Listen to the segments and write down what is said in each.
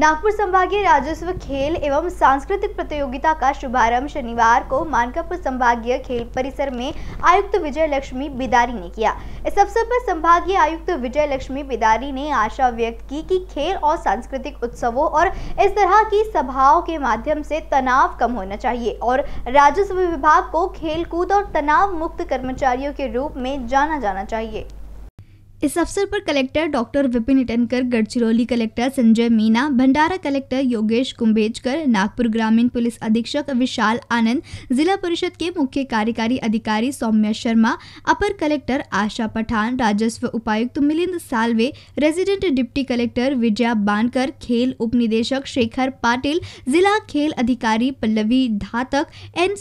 नागपुर संभागीय राजस्व खेल एवं सांस्कृतिक प्रतियोगिता का शुभारंभ शनिवार को मानकापुर संभागीय खेल परिसर में आयुक्त विजय लक्ष्मी बिदारी ने किया इस अवसर पर संभागीय आयुक्त विजय लक्ष्मी बिदारी ने आशा व्यक्त की कि खेल और सांस्कृतिक उत्सवों और इस तरह की सभाओं के माध्यम से तनाव कम होना चाहिए और राजस्व विभाग को खेलकूद और तनाव मुक्त कर्मचारियों के रूप में जाना जाना चाहिए इस अवसर पर collector doctor Vipin Itankar Gadchiroli collector Sanjay Meena Bhandara collector Yogesh Kumbhejkar Nagpur ग्रामीण पुलिस अधीक्षक विशाल आनंद जिला परिषद के मुख्य कार्यकारी अधिकारी सौम्या शर्मा अपर कलेक्टर आशा पठान राजस्व उपायुक्त Milind Salve resident deputy collector Vijaya Bankar खेल उप शेखर पाटिल जिला खेल अधिकारी पल्लवी धातक एन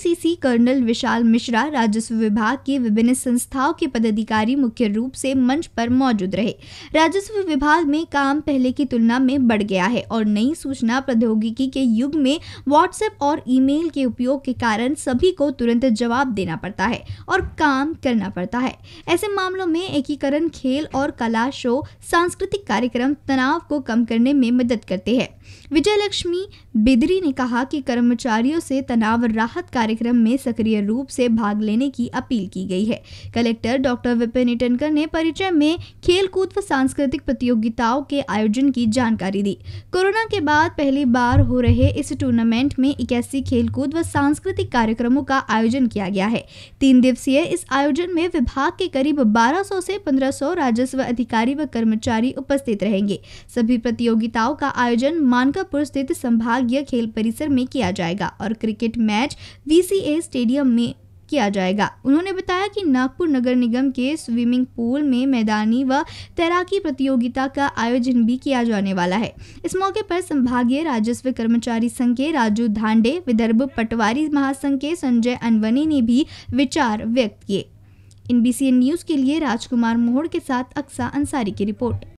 कर्नल विशाल मिश्रा राजस्व विभाग के विभिन्न संस्थाओं के पदाधिकारी मुख्य रूप से मंच पर पर मौजूद रहे राजस्व विभाग में काम पहले की तुलना में बढ़ गया है और नई सूचना प्रौद्योगिकी के युग में व्हाट्सएप और ईमेल के उपयोग के कारण सभी को तुरंत जवाब देना पड़ता है और काम करना पड़ता है ऐसे मामलों में एकीकरण खेल और कला शो सांस्कृतिक कार्यक्रम तनाव को कम करने में मदद करते हैं विजय लक्ष्मी बिदरी ने कहा कि कर्मचारियों से तनाव राहत कार्यक्रम में सक्रिय रूप से भाग लेने की अपील की गई है कलेक्टर डॉक्टर विपिन इटनकर ने परिचय में में खेल कूद व सांस्कृतिक प्रतियोगिताओं के आयोजन की जानकारी दी कोरोना के बाद पहली बार हो रहे इस टूर्नामेंट में इक्यासी खेलकूद व सांस्कृतिक कार्यक्रमों का आयोजन किया गया है तीन दिवसीय इस आयोजन में विभाग के करीब 1200 से 1500 राजस्व अधिकारी व कर्मचारी उपस्थित रहेंगे सभी प्रतियोगिताओं का आयोजन मानकापुर स्थित संभागीय खेल परिसर में किया जाएगा और क्रिकेट मैच वी स्टेडियम में किया जाएगा उन्होंने बताया कि नागपुर नगर निगम के स्विमिंग पूल में मैदानी व तैराकी प्रतियोगिता का आयोजन भी किया जाने वाला है इस मौके पर संभागीय राजस्व कर्मचारी संघ के राजू धांडे विदर्भ पटवारी महासंघ के संजय अनवनी ने भी विचार व्यक्त किए इन न्यूज़ के लिए राजकुमार मोहड़ के साथ अक्सा अंसारी की रिपोर्ट